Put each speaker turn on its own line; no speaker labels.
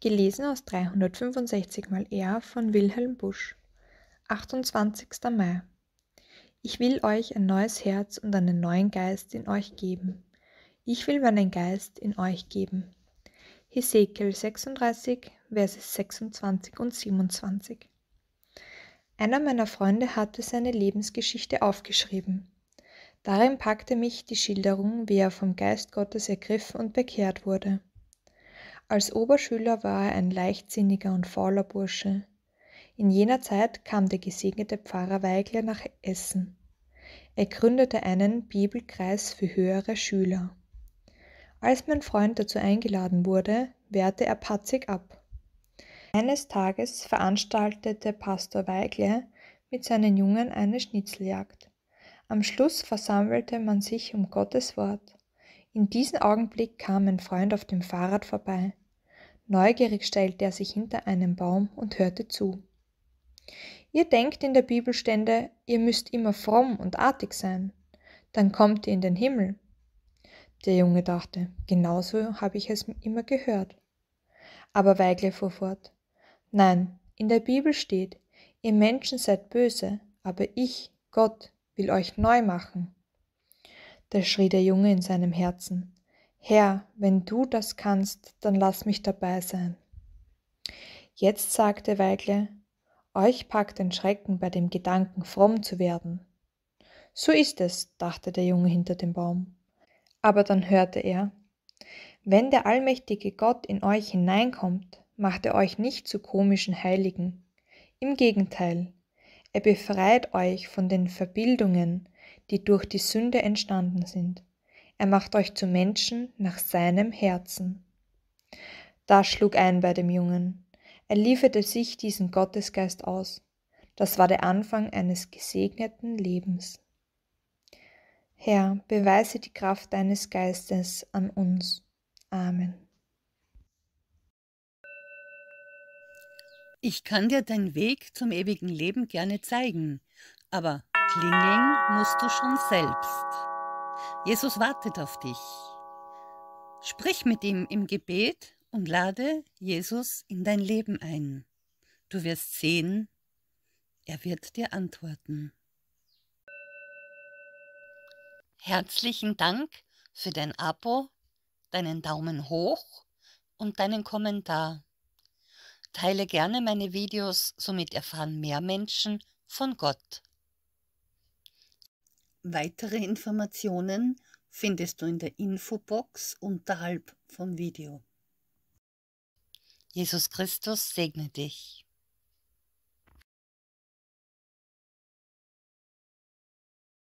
Gelesen aus 365 mal R von Wilhelm Busch. 28. Mai. Ich will euch ein neues Herz und einen neuen Geist in euch geben. Ich will meinen Geist in euch geben. Hesekiel 36, Verses 26 und 27. Einer meiner Freunde hatte seine Lebensgeschichte aufgeschrieben. Darin packte mich die Schilderung, wie er vom Geist Gottes ergriffen und bekehrt wurde. Als Oberschüler war er ein leichtsinniger und fauler Bursche. In jener Zeit kam der gesegnete Pfarrer Weigler nach Essen. Er gründete einen Bibelkreis für höhere Schüler. Als mein Freund dazu eingeladen wurde, wehrte er patzig ab. Eines Tages veranstaltete Pastor Weigle mit seinen Jungen eine Schnitzeljagd. Am Schluss versammelte man sich um Gottes Wort. In diesem Augenblick kam ein Freund auf dem Fahrrad vorbei. Neugierig stellte er sich hinter einen Baum und hörte zu. Ihr denkt in der Bibelstände, ihr müsst immer fromm und artig sein, dann kommt ihr in den Himmel. Der Junge dachte, genauso habe ich es immer gehört. Aber Weigle fuhr fort. Nein, in der Bibel steht, ihr Menschen seid böse, aber ich, Gott, will euch neu machen da schrie der Junge in seinem Herzen. Herr, wenn du das kannst, dann lass mich dabei sein. Jetzt sagte Weigle, euch packt ein Schrecken bei dem Gedanken, fromm zu werden. So ist es, dachte der Junge hinter dem Baum. Aber dann hörte er, wenn der allmächtige Gott in euch hineinkommt, macht er euch nicht zu komischen Heiligen. Im Gegenteil, er befreit euch von den Verbildungen, die durch die Sünde entstanden sind. Er macht euch zu Menschen nach seinem Herzen. Da schlug ein bei dem Jungen. Er lieferte sich diesen Gottesgeist aus. Das war der Anfang eines gesegneten Lebens. Herr, beweise die Kraft deines Geistes an uns. Amen.
Ich kann dir den Weg zum ewigen Leben gerne zeigen, aber Klingeln musst du schon selbst. Jesus wartet auf dich. Sprich mit ihm im Gebet und lade Jesus in dein Leben ein. Du wirst sehen, er wird dir antworten. Herzlichen Dank für dein Abo, deinen Daumen hoch und deinen Kommentar. Teile gerne meine Videos, somit erfahren mehr Menschen von Gott. Weitere Informationen findest du in der Infobox unterhalb vom Video. Jesus Christus segne dich.